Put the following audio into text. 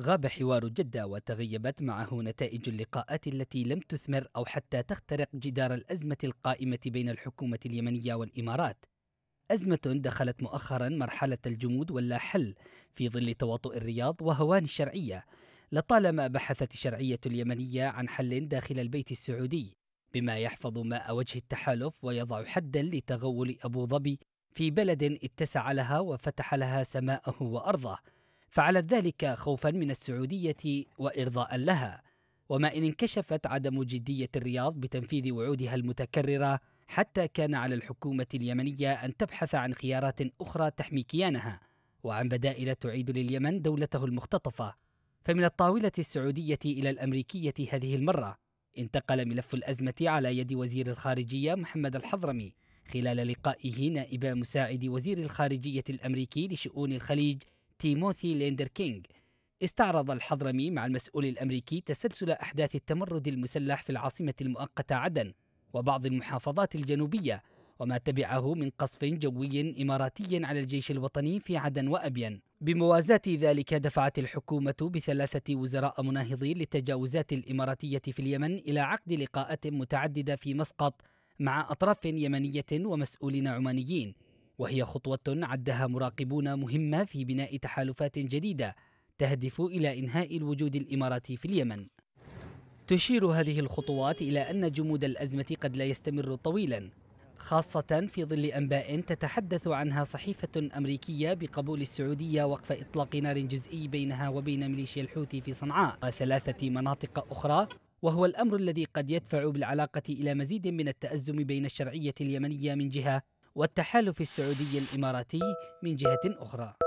غاب حوار جدة وتغيبت معه نتائج اللقاءات التي لم تثمر أو حتى تخترق جدار الأزمة القائمة بين الحكومة اليمنية والإمارات أزمة دخلت مؤخرا مرحلة الجمود واللا حل في ظل تواطؤ الرياض وهوان الشرعية لطالما بحثت الشرعية اليمنية عن حل داخل البيت السعودي بما يحفظ ماء وجه التحالف ويضع حدا لتغول أبو ظبي في بلد اتسع لها وفتح لها سماءه وأرضه فعلت ذلك خوفا من السعودية وإرضاء لها وما إن انكشفت عدم جدية الرياض بتنفيذ وعودها المتكررة حتى كان على الحكومة اليمنية أن تبحث عن خيارات أخرى تحمي كيانها وعن بدائل تعيد لليمن دولته المختطفة فمن الطاولة السعودية إلى الأمريكية هذه المرة انتقل ملف الأزمة على يد وزير الخارجية محمد الحضرمي خلال لقائه نائب مساعد وزير الخارجية الأمريكي لشؤون الخليج تيموثي ليندر كينغ استعرض الحضرمي مع المسؤول الأمريكي تسلسل أحداث التمرد المسلح في العاصمة المؤقتة عدن وبعض المحافظات الجنوبية وما تبعه من قصف جوي إماراتي على الجيش الوطني في عدن وأبين بموازاة ذلك دفعت الحكومة بثلاثة وزراء مناهضين للتجاوزات الإماراتية في اليمن إلى عقد لقاءات متعددة في مسقط مع أطراف يمنية ومسؤولين عمانيين وهي خطوة عدها مراقبون مهمة في بناء تحالفات جديدة تهدف إلى إنهاء الوجود الإماراتي في اليمن. تشير هذه الخطوات إلى أن جمود الأزمة قد لا يستمر طويلا، خاصة في ظل أنباء تتحدث عنها صحيفة أمريكية بقبول السعودية وقف إطلاق نار جزئي بينها وبين ميليشيا الحوثي في صنعاء وثلاثة مناطق أخرى وهو الأمر الذي قد يدفع بالعلاقة إلى مزيد من التأزم بين الشرعية اليمنية من جهة والتحالف السعودي الإماراتي من جهة أخرى